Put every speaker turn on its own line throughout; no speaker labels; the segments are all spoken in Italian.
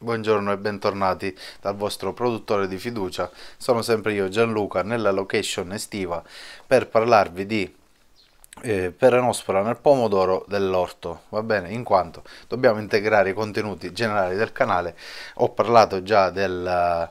Buongiorno e bentornati dal vostro produttore di fiducia, sono sempre io Gianluca nella location estiva per parlarvi di eh, perenospora nel pomodoro dell'orto, va bene? In quanto dobbiamo integrare i contenuti generali del canale, ho parlato già del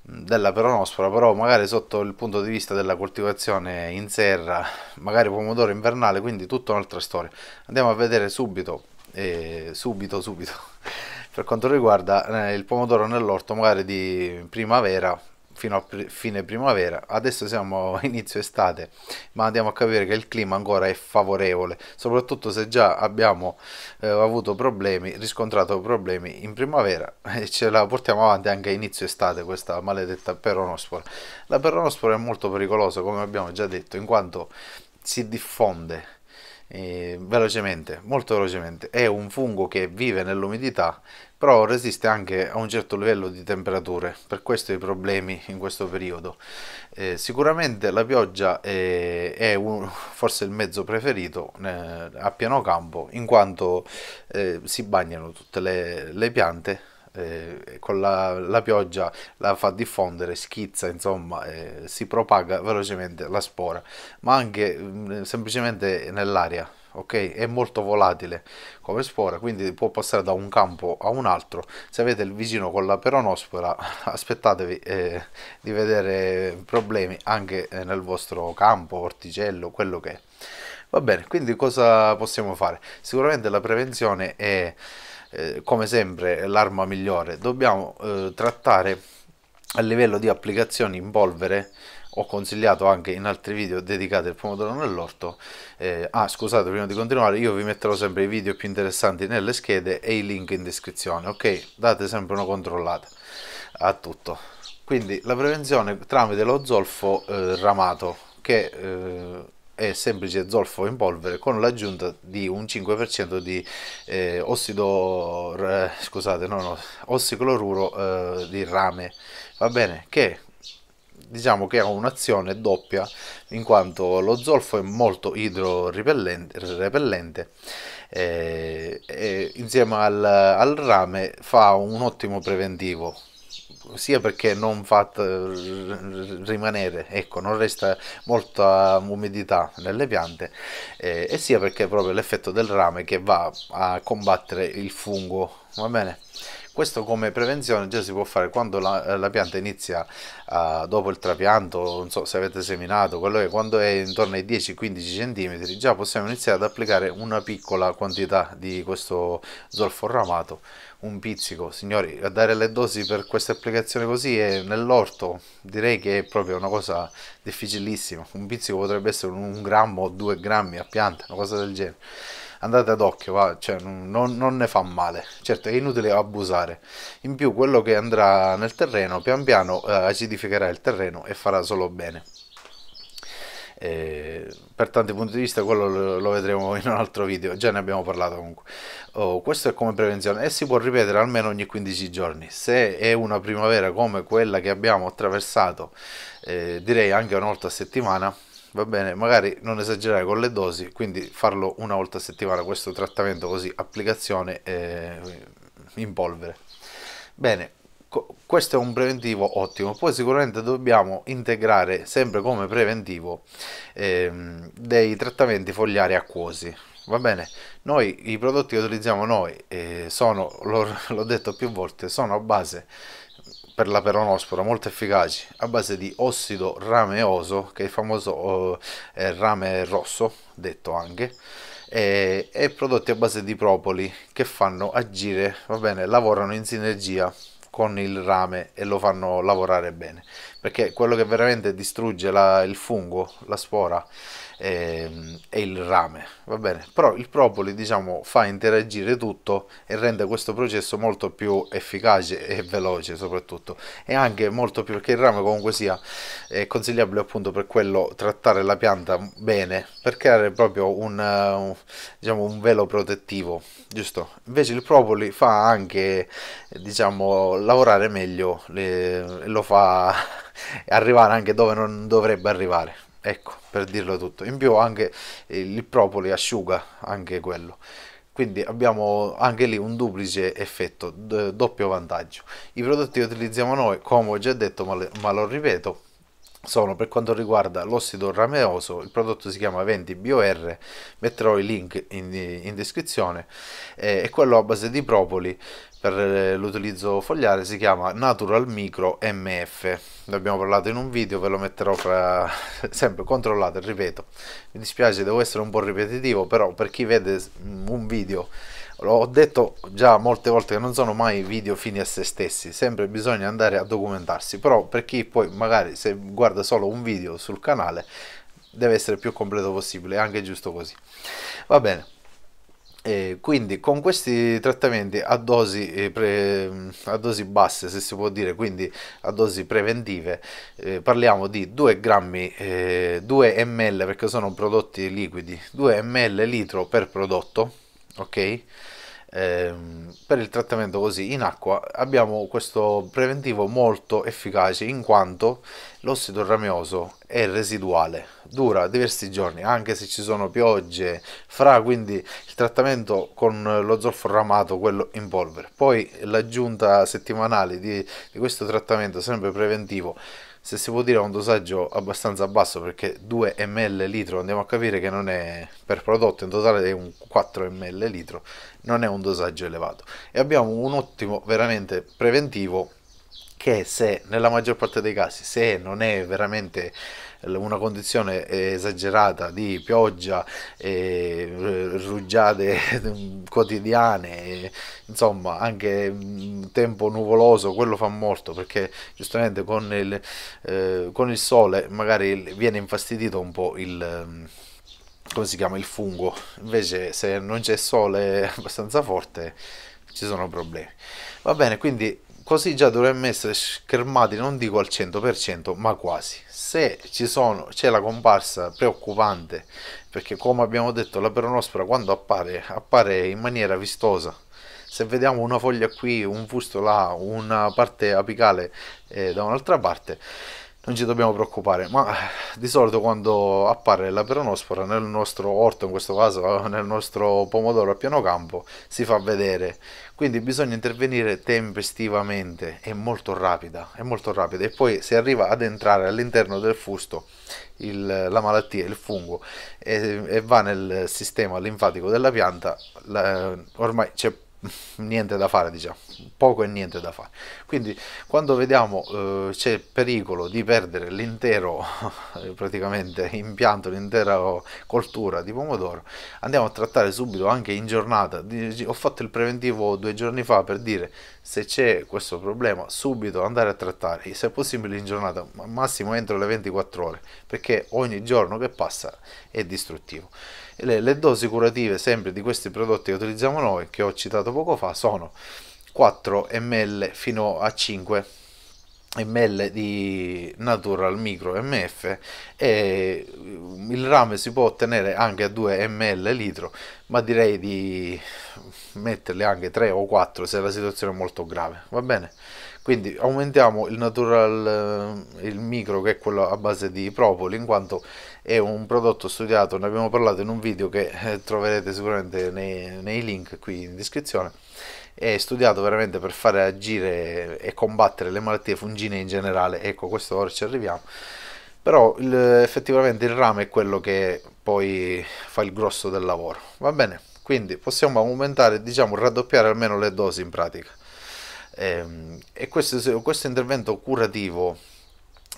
della peronospora, però magari sotto il punto di vista della coltivazione in serra, magari pomodoro invernale, quindi tutta un'altra storia. Andiamo a vedere subito, eh, subito, subito per quanto riguarda eh, il pomodoro nell'orto magari di primavera fino a pr- fine primavera adesso siamo a inizio estate ma andiamo a capire che il clima ancora è favorevole soprattutto se già abbiamo eh, avuto problemi riscontrato problemi in primavera e ce la portiamo avanti anche a inizio estate questa maledetta peronospora la peronospora è molto pericolosa come abbiamo già detto in quanto si diffonde eh, velocemente, molto velocemente. È un fungo che vive nell'umidità, però resiste anche a un certo livello di temperature, per questo i problemi in questo periodo. Eh, sicuramente la pioggia è, eh, è un, forse il mezzo preferito eh, a piano campo, in quanto eh, si bagnano tutte le, le piante eh, con la, la, pioggia la fa diffondere, schizza, insomma, eh, si propaga velocemente la spora, ma anche mh, mm, semplicemente nell'aria. Ok, è molto volatile come spora, quindi può passare da un campo a un altro. Se avete il vicino con la peronospora, aspettatevi eh, di vedere problemi anche eh, nel vostro campo, orticello, quello che è. Va bene, quindi cosa possiamo fare? Sicuramente la prevenzione è eh, come sempre l'arma migliore dobbiamo eh, trattare a livello di applicazioni in polvere ho consigliato anche in altri video dedicati al pomodoro nell'orto eh, ah scusate prima di continuare io vi metterò sempre i video più interessanti nelle schede e i link in descrizione ok date sempre una controllata a tutto quindi la prevenzione tramite lo zolfo eh, ramato che eh, è semplice zolfo in polvere con l'aggiunta di un 5% di eh, ossido, eh, scusate, no, no, ossicloruro eh, di rame, va bene? Che diciamo che ha un'azione doppia in quanto lo zolfo è molto idrorepellente e, eh, e insieme al, al rame fa un ottimo preventivo sia perché non fate eh, rimanere, ecco, non resta molta umidità nelle piante eh, e sia perché è proprio l'effetto del rame che va a combattere il fungo, va bene? Questo come prevenzione già si può fare quando la, la pianta inizia uh, dopo il trapianto, non so se avete seminato, quello è quando è intorno ai 10-15 cm, già possiamo iniziare ad applicare una piccola quantità di questo zolfo ramato un pizzico, signori, a dare le dosi per queste applicazioni così è nell'orto, direi che è proprio una cosa difficilissima, un pizzico potrebbe essere un grammo o due grammi a pianta, una cosa del genere. Andate ad occhio, va, cioè, non, non ne fa male, certo è inutile abusare. In più quello che andrà nel terreno pian piano eh, acidificherà il terreno e farà solo bene eh, per tanti punti di vista quello lo vedremo in un altro video, già ne abbiamo parlato comunque. Oh, questo è come prevenzione e si può ripetere almeno ogni 15 giorni. Se è una primavera come quella che abbiamo attraversato, eh, direi anche una volta a settimana, va bene, magari non esagerare con le dosi, quindi farlo una volta a settimana questo trattamento così, applicazione eh, in polvere. Bene, questo è un preventivo ottimo poi sicuramente dobbiamo integrare sempre come preventivo ehm, dei trattamenti fogliari acquosi va bene noi i prodotti che utilizziamo noi eh, sono l'ho detto più volte sono a base per la peronospora molto efficaci a base di ossido rameoso che è il famoso eh, rame rosso detto anche e, e prodotti a base di propoli che fanno agire va bene lavorano in sinergia con il rame e lo fanno lavorare bene perché quello che veramente distrugge la, il fungo, la spora e, ehm, e il rame, va bene? Però il propoli, diciamo, fa interagire tutto e rende questo processo molto più efficace e veloce soprattutto. E anche molto più, perché il rame comunque sia è consigliabile appunto per quello trattare la pianta bene, per creare proprio un, diciamo, un velo protettivo, giusto? Invece il propoli fa anche, diciamo, lavorare meglio, le, lo fa arrivare anche dove non dovrebbe arrivare ecco per dirlo tutto in più anche il propoli asciuga anche quello quindi abbiamo anche lì un duplice effetto doppio vantaggio i prodotti che utilizziamo noi come ho già detto ma, lo ripeto sono per quanto riguarda l'ossido rameoso il prodotto si chiama 20 BOR metterò i link in, in descrizione eh, è quello a base di propoli per eh, l'utilizzo fogliare si chiama Natural Micro MF ne abbiamo parlato in un video ve lo metterò fra sempre controllate ripeto mi dispiace devo essere un po' ripetitivo però per chi vede mm, un video l'ho detto già molte volte che non sono mai video fini a se stessi sempre bisogna andare a documentarsi però per chi poi magari se guarda solo un video sul canale deve essere più completo possibile anche giusto così va bene e quindi con questi trattamenti a dosi, eh, pre, a dosi, basse, se si può dire, quindi a dosi preventive, eh, parliamo di 2 grammi, eh, 2 ml perché sono prodotti liquidi, 2 ml litro per prodotto, ok? ehm, per il trattamento così in acqua abbiamo questo preventivo molto efficace in quanto l'ossido ramioso è residuale, dura diversi giorni anche se ci sono piogge, fra quindi il trattamento con lo zolfo ramato, quello in polvere. Poi l'aggiunta settimanale di, di questo trattamento sempre preventivo se si può dire un dosaggio abbastanza basso perché 2 ml litro andiamo a capire che non è per prodotto in totale è un 4 ml litro non è un dosaggio elevato e abbiamo un ottimo veramente preventivo che se nella maggior parte dei casi se non è veramente una condizione esagerata di pioggia, e rugiade quotidiane, insomma anche mhmm, tempo nuvoloso, quello fa molto perché giustamente con il, eh, con il sole magari viene infastidito un po' il mhmm, come si chiama il fungo invece se non c'è sole abbastanza forte ci sono problemi va bene quindi così già dovremmo essere schermati non dico al 100% ma quasi se sono, c'è la comparsa preoccupante perché come abbiamo detto la peronospora quando appare appare in maniera vistosa se vediamo una foglia qui un fusto là una parte apicale eh, da un'altra parte non ci dobbiamo preoccupare, ma eh, di solito quando appare la peronospora nel nostro orto, in questo caso eh, nel nostro pomodoro a piano campo, si fa vedere. Quindi bisogna intervenire tempestivamente e molto rapida, è molto rapida. E poi se arriva ad entrare all'interno del fusto il, la malattia, il fungo, e, e, va nel sistema linfatico della pianta, la, ormai c'è niente da fare diciamo poco e niente da fare quindi quando vediamo eh, c'è il pericolo di perdere l'intero praticamente impianto l'intera coltura di pomodoro andiamo a trattare subito anche in giornata ho fatto il preventivo due giorni fa per dire se c'è questo problema subito andare a trattare se possibile in giornata massimo entro le 24 ore perché ogni giorno che passa è distruttivo le, le dosi curative sempre di questi prodotti che utilizziamo noi, che ho citato poco fa, sono 4 ml fino a 5 ml di natural micro mf e il rame si può ottenere anche a 2 ml litro ma direi di metterle anche 3 o 4 se la situazione è molto grave va bene quindi aumentiamo il natural eh, il micro che è quello a base di propoli in quanto è un prodotto studiato ne abbiamo parlato in un video che eh, troverete sicuramente nei, nei link qui in descrizione è studiato veramente per fare agire e combattere le malattie fungine in generale ecco questo ora ci arriviamo però il, effettivamente il rame è quello che poi fa il grosso del lavoro va bene quindi possiamo aumentare diciamo raddoppiare almeno le dosi in pratica Ehm, e questo, questo intervento curativo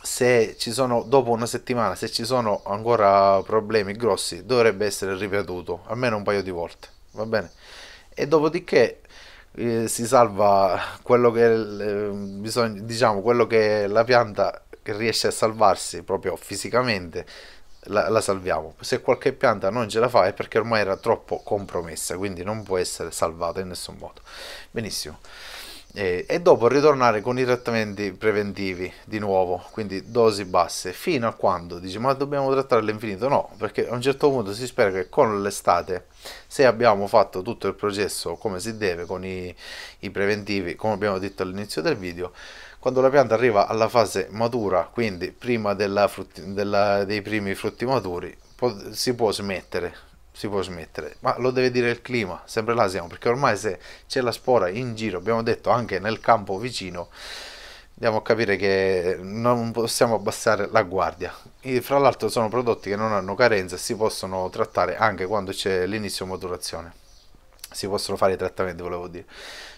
se ci sono dopo una settimana se ci sono ancora problemi grossi dovrebbe essere ripetuto almeno un paio di volte va bene e dopodiché eh, si salva quello che eh, bisogna diciamo quello che la pianta che riesce a salvarsi proprio fisicamente la, la salviamo se qualche pianta non ce la fa è perché ormai era troppo compromessa quindi non può essere salvata in nessun modo benissimo e, e dopo ritornare con i trattamenti preventivi di nuovo, quindi dosi basse, fino a quando dici ma dobbiamo trattare all'infinito? No, perché a un certo punto si spera che con l'estate, se abbiamo fatto tutto il processo come si deve con i, i preventivi, come abbiamo detto all'inizio del video, quando la pianta arriva alla fase matura, quindi prima della frutti, della, dei primi frutti maturi, si può smettere si può smettere, ma lo deve dire il clima, sempre là siamo, perché ormai se c'è la spora in giro, abbiamo detto anche nel campo vicino, andiamo a capire che non possiamo abbassare la guardia. E fra l'altro sono prodotti che non hanno carenze e si possono trattare anche quando c'è l'inizio maturazione. Si possono fare i trattamenti, volevo dire.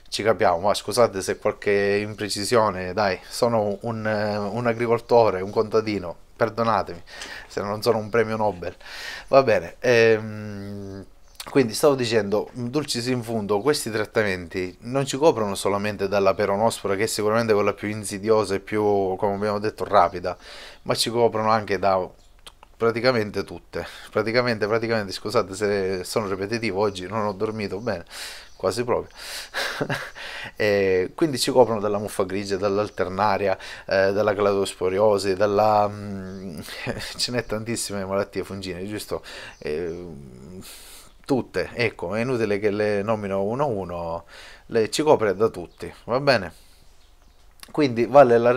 Ci capiamo, ma scusate se qualche imprecisione, dai, sono un, eh, un agricoltore, un contadino, perdonatemi se non sono un premio Nobel. Va bene, ehm, quindi stavo dicendo, dulcis in fundo, questi trattamenti non ci coprono solamente dalla peronospora, che è sicuramente quella più insidiosa e più, come abbiamo detto, rapida, ma ci coprono anche da praticamente tutte. Praticamente, praticamente, scusate se sono ripetitivo, oggi non ho dormito bene, quasi proprio. quindi ci coprono dalla muffa grigia, dall'alternaria, eh, dalla cladosporiosi, dalla... Mm, ce n'è tantissime malattie fungine, giusto? Eh, tutte, ecco, è inutile che le nomino uno a uno, le ci copre da tutti, va bene? Quindi vale la,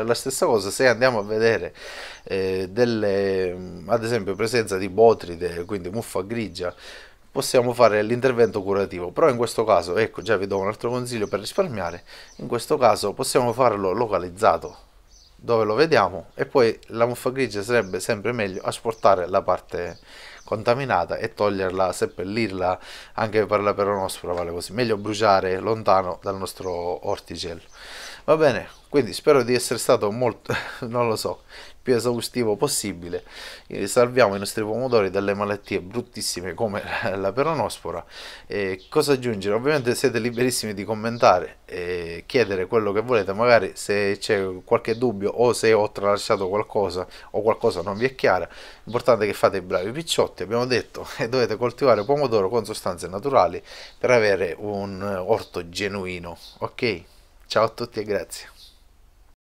eh, la, stessa cosa se andiamo a vedere eh, delle, mm, ad esempio, presenza di botride, quindi muffa grigia, possiamo fare l'intervento curativo però in questo caso ecco già vi do un altro consiglio per risparmiare in questo caso possiamo farlo localizzato dove lo vediamo e poi la muffa grigia sarebbe sempre meglio asportare la parte contaminata e toglierla, seppellirla anche per la peronospora vale così, meglio bruciare lontano dal nostro orticello Va bene, quindi spero di essere stato molto, non lo so, più esaustivo possibile. Eh, salviamo i nostri pomodori dalle malattie bruttissime come la peronospora. E cosa aggiungere? Ovviamente siete liberissimi di commentare e chiedere quello che volete, magari se c'è qualche dubbio o se ho tralasciato qualcosa o qualcosa non vi è chiara. L'importante è che fate i bravi picciotti, abbiamo detto, e dovete coltivare pomodoro con sostanze naturali per avere un orto genuino, ok? Ciao a tutti e grazie.